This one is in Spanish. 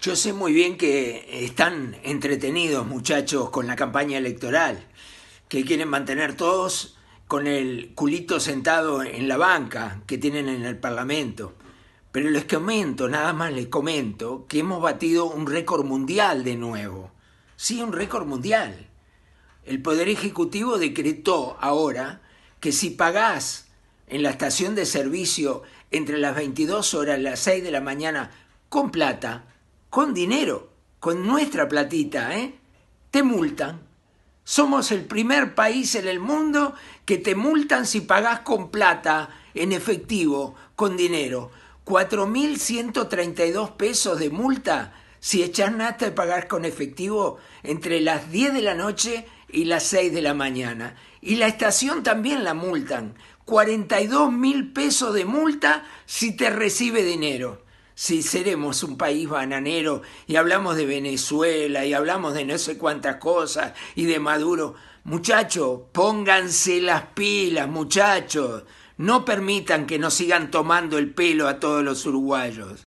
Yo sé muy bien que eh, están entretenidos muchachos con la campaña electoral, que quieren mantener todos con el culito sentado en la banca que tienen en el Parlamento. Pero les comento, nada más les comento, que hemos batido un récord mundial de nuevo. Sí, un récord mundial. El Poder Ejecutivo decretó ahora que si pagás en la estación de servicio entre las 22 horas y las 6 de la mañana con plata, con dinero, con nuestra platita, ¿eh? te multan. Somos el primer país en el mundo que te multan si pagás con plata, en efectivo, con dinero. 4.132 pesos de multa si echás nata de pagar con efectivo entre las 10 de la noche y las 6 de la mañana. Y la estación también la multan. 42.000 pesos de multa si te recibe dinero si seremos un país bananero y hablamos de Venezuela y hablamos de no sé cuántas cosas y de Maduro. Muchachos, pónganse las pilas, muchachos. No permitan que nos sigan tomando el pelo a todos los uruguayos.